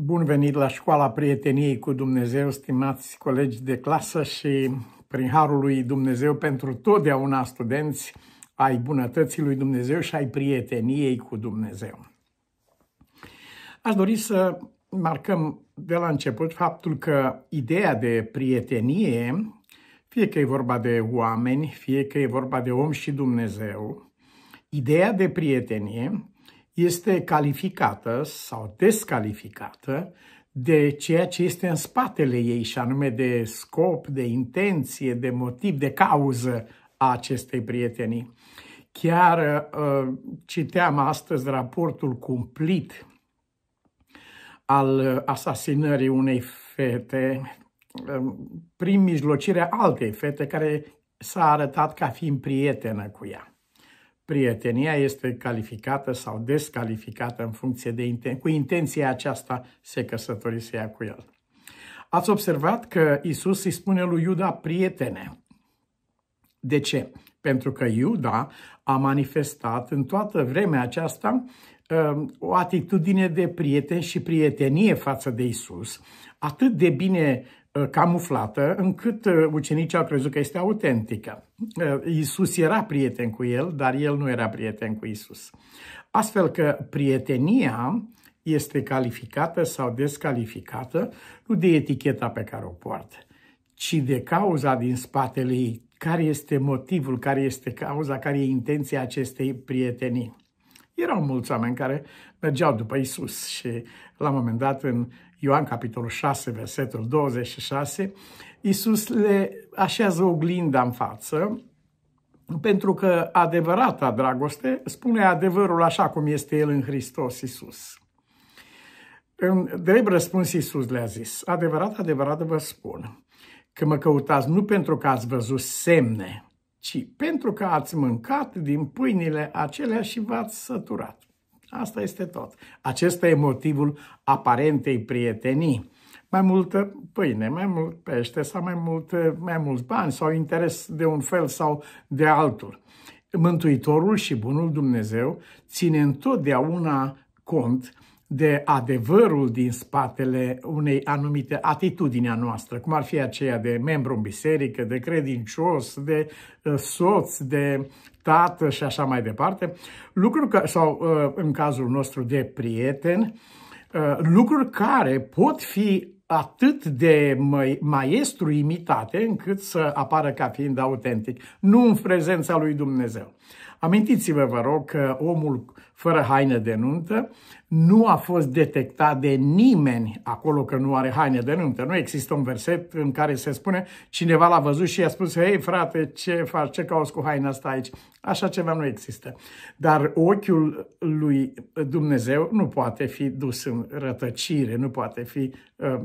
Bun venit la școala prieteniei cu Dumnezeu, stimați colegi de clasă și prin harul lui Dumnezeu pentru totdeauna studenți ai bunătății lui Dumnezeu și ai prieteniei cu Dumnezeu. Aș dori să marcăm de la început faptul că ideea de prietenie, fie că e vorba de oameni, fie că e vorba de om și Dumnezeu, ideea de prietenie este calificată sau descalificată de ceea ce este în spatele ei, și anume de scop, de intenție, de motiv, de cauză a acestei prietenii. Chiar uh, citeam astăzi raportul cumplit al asasinării unei fete uh, prin mijlocirea altei fete care s-a arătat ca fiind prietenă cu ea prietenia este calificată sau descalificată în funcție de inten- cu intenția aceasta se căsătorise ea cu el. Ați observat că Isus îi spune lui Iuda prietene. De ce? Pentru că Iuda a manifestat în toată vremea aceasta um, o atitudine de prieten și prietenie față de Isus, atât de bine Uh, camuflată, încât uh, ucenicii au crezut că este autentică. Uh, Isus era prieten cu el, dar el nu era prieten cu Isus. Astfel că prietenia este calificată sau descalificată nu de eticheta pe care o poartă, ci de cauza din spatele ei, care este motivul, care este cauza, care e intenția acestei prietenii. Erau mulți oameni care mergeau după Isus și la un moment dat în Ioan capitolul 6, versetul 26, Iisus le așează oglinda în față, pentru că adevărata dragoste spune adevărul așa cum este el în Hristos Iisus. În drept răspuns Iisus le-a zis, adevărat, adevărat vă spun, că mă căutați nu pentru că ați văzut semne, ci pentru că ați mâncat din pâinile acelea și v-ați săturat. Asta este tot. Acesta e motivul aparentei prietenii. Mai multă pâine, mai mult pește sau mai, mult, mai mult bani sau interes de un fel sau de altul. Mântuitorul și Bunul Dumnezeu ține întotdeauna cont de adevărul din spatele unei anumite atitudini a noastră, cum ar fi aceea de membru în biserică, de credincios, de uh, soț, de tată și așa mai departe, lucruri că, sau uh, în cazul nostru de prieteni, uh, lucruri care pot fi atât de maestru imitate încât să apară ca fiind autentic, nu în prezența lui Dumnezeu. Amintiți-vă, vă rog, că omul fără haine de nuntă nu a fost detectat de nimeni acolo că nu are haine de nuntă. Nu există un verset în care se spune cineva l-a văzut și i-a spus, hei frate, ce faci, ce cauți cu haina asta aici? Așa ceva nu există. Dar ochiul lui Dumnezeu nu poate fi dus în rătăcire, nu poate fi uh,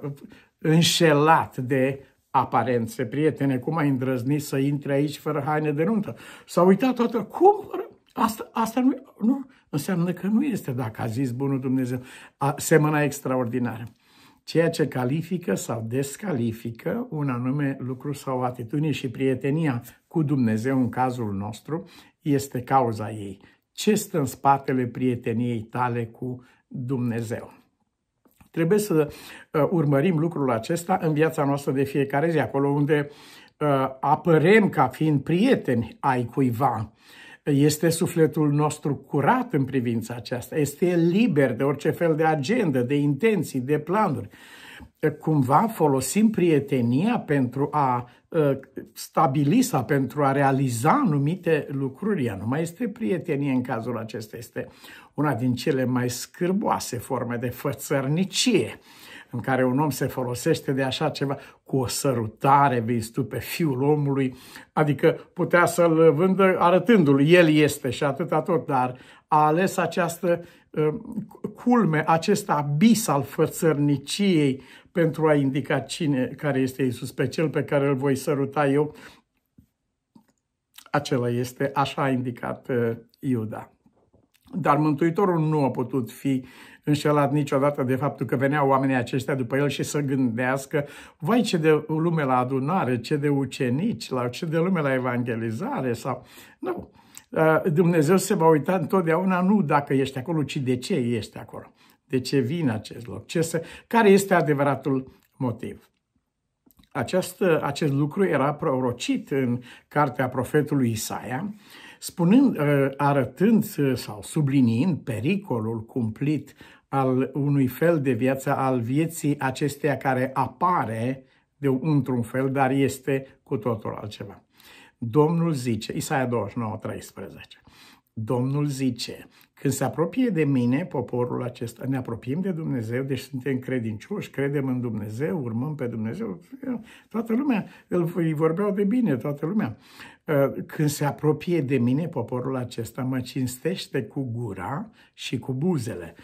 uh, înșelat de aparențe, prietene, cum ai îndrăznit să intre aici fără haine de nuntă? S-a uitat toată, cum? Asta, asta nu, nu, înseamnă că nu este, dacă a zis bunul Dumnezeu, a, semăna extraordinară. Ceea ce califică sau descalifică un anume lucru sau atitudine și prietenia cu Dumnezeu în cazul nostru este cauza ei. Ce stă în spatele prieteniei tale cu Dumnezeu? Trebuie să uh, urmărim lucrul acesta în viața noastră de fiecare zi, acolo unde uh, apărem ca fiind prieteni ai cuiva, este sufletul nostru curat în privința aceasta? Este el liber de orice fel de agendă, de intenții, de planuri? Cumva folosim prietenia pentru a ă, stabili sau pentru a realiza anumite lucruri. Ea nu mai este prietenie în cazul acesta. Este una din cele mai scârboase forme de fățărnicie în care un om se folosește de așa ceva, cu o sărutare vezi tu pe fiul omului, adică putea să-l vândă arătându-l, el este și atâta tot, dar a ales această ă, culme, acest abis al fățărniciei pentru a indica cine care este Isus, pe cel pe care îl voi săruta eu, acela este, așa a indicat ă, Iuda. Dar Mântuitorul nu a putut fi înșelat niciodată de faptul că veneau oamenii aceștia după el și să gândească, vai ce de lume la adunare, ce de ucenici, la, ce de lume la evangelizare sau... Nu. Dumnezeu se va uita întotdeauna nu dacă ești acolo, ci de ce ești acolo. De ce vine acest loc? Ce să... care este adevăratul motiv? Această, acest lucru era prorocit în cartea profetului Isaia, spunând, ă, arătând ă, sau subliniind pericolul cumplit al unui fel de viață, al vieții acesteia care apare de într-un fel, dar este cu totul altceva. Domnul zice, Isaia 29, 13, Domnul zice, când se apropie de mine poporul acesta, ne apropiem de Dumnezeu, deci suntem credincioși, credem în Dumnezeu, urmăm pe Dumnezeu, toată lumea, îi vorbeau de bine, toată lumea. Ă, când se apropie de mine poporul acesta, mă cinstește cu gura și cu buzele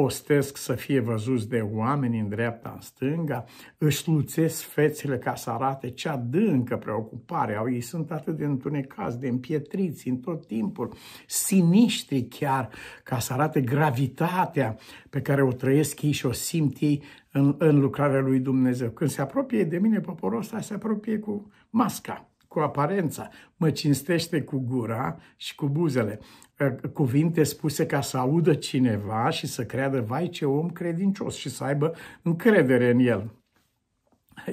postesc să fie văzuți de oameni în dreapta, în stânga, își sluțesc fețele ca să arate ce adâncă preocupare au. Ei sunt atât de întunecați, de împietriți în tot timpul, siniștri chiar, ca să arate gravitatea pe care o trăiesc ei și o simt ei în, în lucrarea lui Dumnezeu. Când se apropie de mine poporul ăsta, se apropie cu masca cu aparența, mă cinstește cu gura și cu buzele. Ă, cuvinte spuse ca să audă cineva și să creadă, vai ce om credincios și să aibă încredere în el.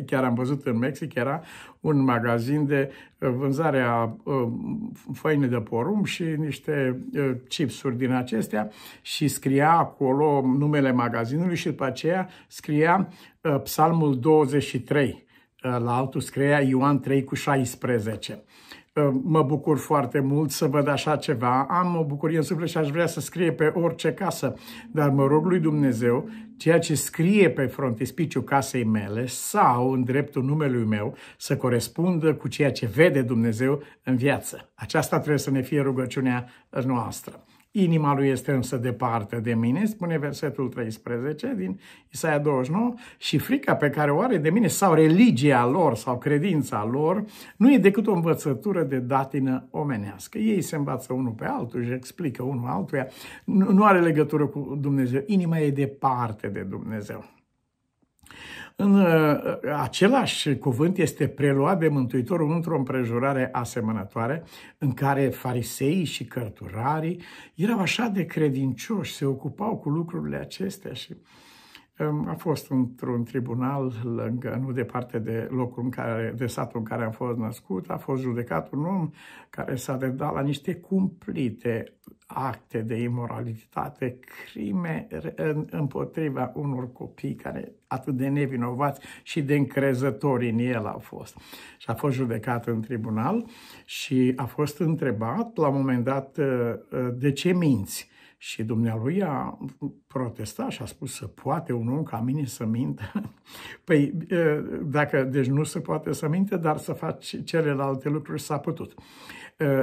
Chiar am văzut în Mexic, era un magazin de ă, vânzare a ă, făine de porumb și niște chipsuri din acestea și scria acolo numele magazinului și după aceea scria psalmul 23 Uh, la altul scria Ioan 3 cu 16. Uh, mă bucur foarte mult să văd așa ceva, am o bucurie în suflet și aș vrea să scrie pe orice casă, dar mă rog lui Dumnezeu, ceea ce scrie pe frontispiciul casei mele sau în dreptul numelui meu să corespundă cu ceea ce vede Dumnezeu în viață. Aceasta trebuie să ne fie rugăciunea noastră. Inima lui este însă departe de mine, spune versetul 13 din Isaia 29, și frica pe care o are de mine sau religia lor sau credința lor nu e decât o învățătură de datină omenească. Ei se învață unul pe altul, își explică unul altuia, nu are legătură cu Dumnezeu. Inima e departe de Dumnezeu. În ă, ă, același cuvânt este preluat de Mântuitorul într-o împrejurare asemănătoare în care fariseii și cărturarii erau așa de credincioși, se ocupau cu lucrurile acestea și um, a fost într-un tribunal lângă, nu departe de locul în care, de satul în care am fost născut, a fost judecat un om care s-a dedat la niște cumplite acte de imoralitate, crime împotriva unor copii care atât de nevinovați și de încrezători în el au fost. Și a fost judecat în tribunal și a fost întrebat la un moment dat uh, uh, de ce minți și dumnealui a protestat și a spus să poate un om ca mine să mintă. Păi, dacă, deci nu se poate să minte, dar să faci celelalte lucruri s-a putut.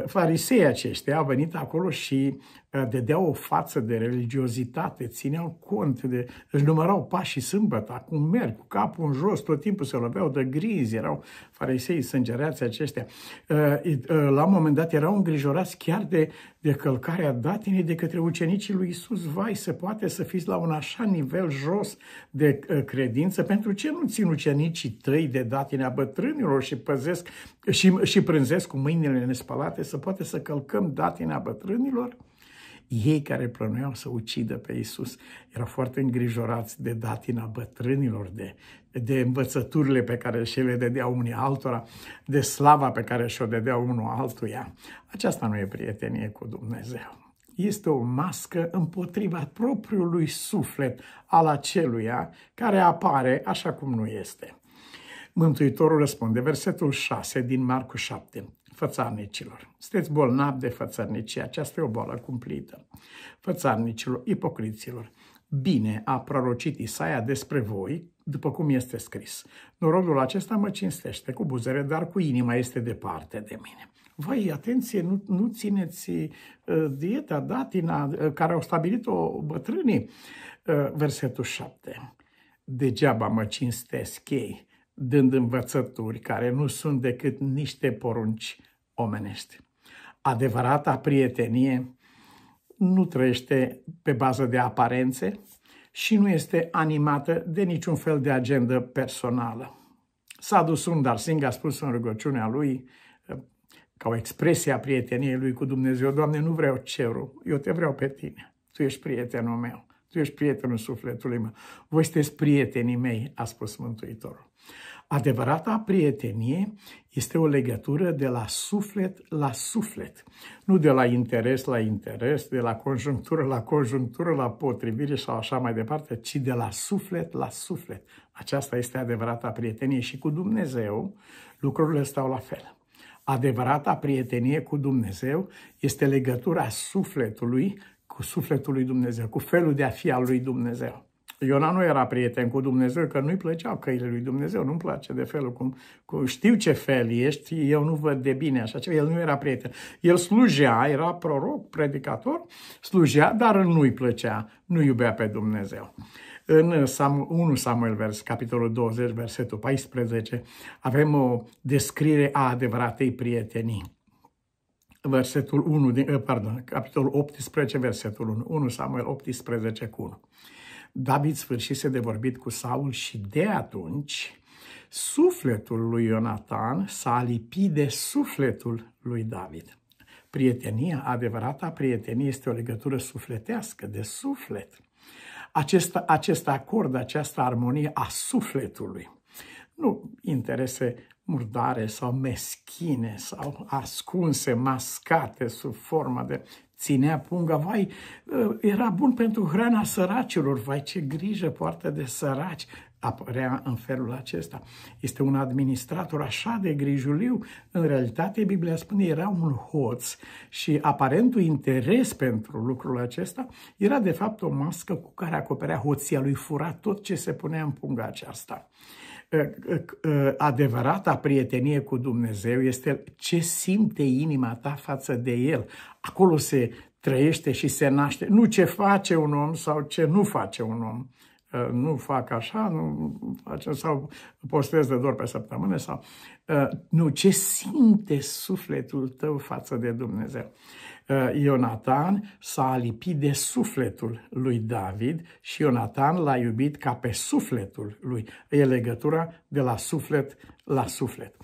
Farisei aceștia au venit acolo și dădeau o față de religiozitate, țineau cont, de, își numărau pașii sâmbătă, acum merg cu capul în jos, tot timpul se loveau de grizi, erau farisei sângereați aceștia. Uh, uh, la un moment dat erau îngrijorați chiar de, de călcarea datinei de către ucenicii lui Isus. Vai, se poate să fiți la un așa nivel jos de uh, credință? Pentru ce nu țin ucenicii tăi de datinea bătrânilor și păzesc și, și prânzesc cu mâinile nespalate? Să poate să călcăm datinea bătrânilor? ei care plănuiau să ucidă pe Isus, erau foarte îngrijorați de datina bătrânilor, de, de învățăturile pe care și le dădeau unii altora, de slava pe care și-o dădeau unul altuia. Aceasta nu e prietenie cu Dumnezeu este o mască împotriva propriului suflet al aceluia care apare așa cum nu este. Mântuitorul răspunde, versetul 6 din Marcu 7, fățarnicilor. Sunteți bolnavi de fățărnicie, aceasta e o boală cumplită. Fățarnicilor, ipocriților, bine a prorocit Isaia despre voi, după cum este scris. Norodul acesta mă cinstește cu buzere, dar cu inima este departe de mine. Vai, atenție, nu, nu țineți uh, dieta, datina, uh, care au stabilit-o bătrânii. Uh, versetul 7. Degeaba mă cinstesc ei dând învățături care nu sunt decât niște porunci omenești. Adevărata prietenie nu trăiește pe bază de aparențe și nu este animată de niciun fel de agendă personală. Sadhu Sundar dar a spus în rugăciunea lui, ca o expresie a prieteniei lui cu Dumnezeu, Doamne, nu vreau cerul, eu te vreau pe tine, tu ești prietenul meu. Tu ești prietenul sufletului meu. Voi sunteți prietenii mei, a spus Mântuitorul. Adevărata prietenie este o legătură de la suflet la suflet, nu de la interes la interes, de la conjunctură la conjunctură, la potrivire sau așa mai departe, ci de la suflet la suflet. Aceasta este adevărata prietenie și cu Dumnezeu lucrurile stau la fel. Adevărata prietenie cu Dumnezeu este legătura sufletului cu sufletul lui Dumnezeu, cu felul de a fi al lui Dumnezeu. Iona nu era prieten cu Dumnezeu, că nu-i plăceau căile lui Dumnezeu, nu-mi place de felul cum, cum... Știu ce fel ești, eu nu văd de bine așa ceva, el nu era prieten. El slujea, era proroc, predicator, slujea, dar nu-i plăcea, nu iubea pe Dumnezeu. În 1 Samuel, vers, capitolul 20, versetul 14, avem o descriere a adevăratei prietenii versetul 1, din, eh, pardon, capitolul 18, versetul 1, 1 Samuel 18 cu 1. David sfârșise de vorbit cu Saul și de atunci sufletul lui Ionatan s-a lipit de sufletul lui David. Prietenia, adevărata prietenie, este o legătură sufletească, de suflet. Acest, acest acord, această armonie a sufletului. Nu interese murdare sau meschine sau ascunse, mascate sub forma de ținea punga, vai, ă, era bun pentru hrana săracilor, vai ce grijă poartă de săraci, apărea în felul acesta. Este un administrator așa de grijuliu, în realitate Biblia spune era un hoț și aparentul interes pentru lucrul acesta era de fapt o mască cu care acoperea hoția lui, fura tot ce se punea în punga aceasta. Ă, ă, ă, adevărata prietenie cu Dumnezeu este ce simte inima ta față de El. Acolo se trăiește și se naște. Nu ce face un om sau ce nu face un om. Nu fac așa, nu face, sau postez de doar pe săptămână, sau. Nu, ce simte sufletul tău față de Dumnezeu. Eh, Ionatan s-a alipit de sufletul lui David și Ionatan l-a iubit ca pe sufletul lui. E legătura de la suflet la suflet.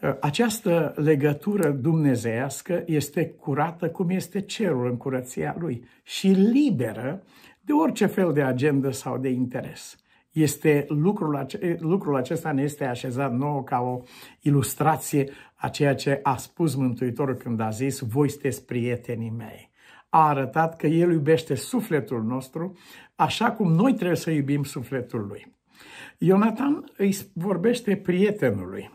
Eh, această legătură dumnezeiască este curată cum este cerul în curăția lui și liberă de orice fel de agendă sau de interes este lucrul, ace- lucrul acesta ne este așezat nou ca o ilustrație a ceea ce a spus Mântuitorul când a zis, voi sunteți prietenii mei. A arătat că El iubește sufletul nostru așa cum noi trebuie să iubim sufletul Lui. Ionatan îi vorbește prietenului,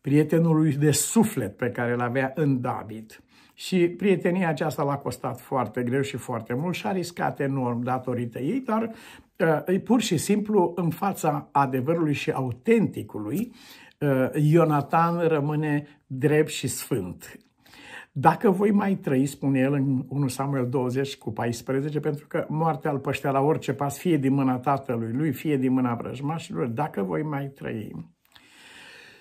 prietenului de suflet pe care îl avea în David. Și prietenia aceasta l-a costat foarte greu și foarte mult și a riscat enorm datorită ei, dar uh, pur și simplu în fața adevărului și autenticului, uh, Ionatan rămâne drept și sfânt. Dacă voi mai trăi, spune el în 1 Samuel 20 cu 14, pentru că moartea îl păștea la orice pas, fie din mâna tatălui lui, fie din mâna vrăjmașilor, dacă voi mai trăi,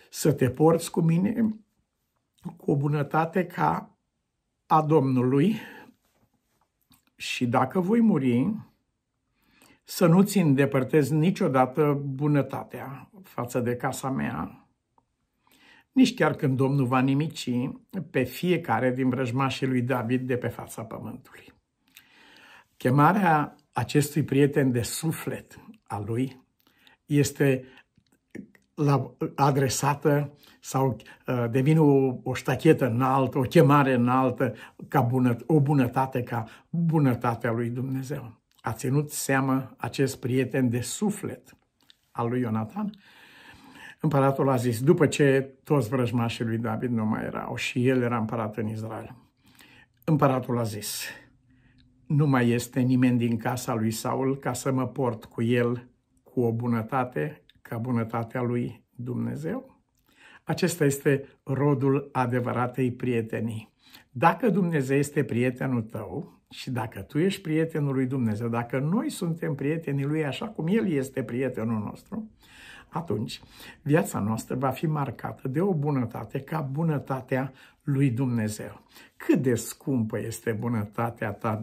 să te porți cu mine cu o bunătate ca a Domnului și dacă voi muri, să nu-ți îndepărtezi niciodată bunătatea față de casa mea, nici chiar când Domnul va nimici pe fiecare din vrăjmașii lui David de pe fața pământului. Chemarea acestui prieten de suflet a lui este la, adresată sau uh, devine o, o ștachetă înaltă, o chemare înaltă, ca bună, o bunătate ca bunătatea lui Dumnezeu a ținut seamă acest prieten de suflet al lui Ionatan, împăratul a zis, după ce toți vrăjmașii lui David nu mai erau și el era împărat în Israel, împăratul a zis, nu mai este nimeni din casa lui Saul ca să mă port cu el cu o bunătate ca bunătatea lui Dumnezeu? Acesta este rodul adevăratei prietenii. Dacă Dumnezeu este prietenul tău și dacă tu ești prietenul lui Dumnezeu, dacă noi suntem prietenii lui așa cum El este prietenul nostru, atunci viața noastră va fi marcată de o bunătate ca bunătatea lui Dumnezeu. Cât de scumpă este bunătatea ta,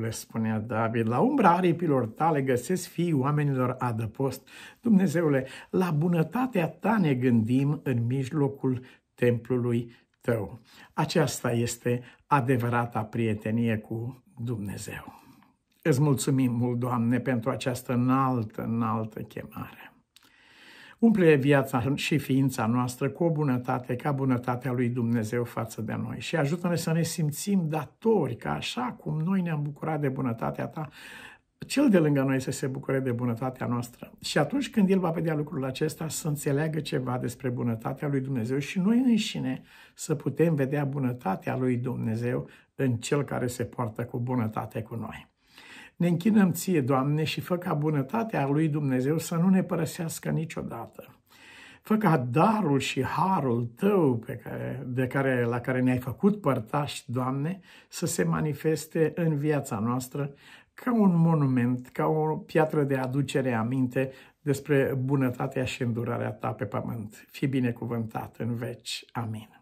le spunea David. La umbra aripilor tale găsesc fii oamenilor adăpost. Dumnezeule, la bunătatea ta ne gândim în mijlocul templului tău. Aceasta este adevărata prietenie cu Dumnezeu. Îți mulțumim mult, Doamne, pentru această înaltă, înaltă chemare. Umple viața și ființa noastră cu o bunătate ca bunătatea lui Dumnezeu față de noi și ajută-ne să ne simțim datori, ca așa cum noi ne-am bucurat de bunătatea ta, cel de lângă noi să se bucure de bunătatea noastră. Și atunci când el va vedea lucrul acesta, să înțeleagă ceva despre bunătatea lui Dumnezeu și noi înșine să putem vedea bunătatea lui Dumnezeu în cel care se poartă cu bunătate cu noi. Ne închinăm ție, Doamne, și fă ca bunătatea lui Dumnezeu să nu ne părăsească niciodată. Fă ca darul și harul tău pe care, de care, la care ne-ai făcut părtași, Doamne, să se manifeste în viața noastră, ca un monument, ca o piatră de aducere aminte despre bunătatea și îndurarea ta pe pământ. Fii binecuvântat în veci. Amin.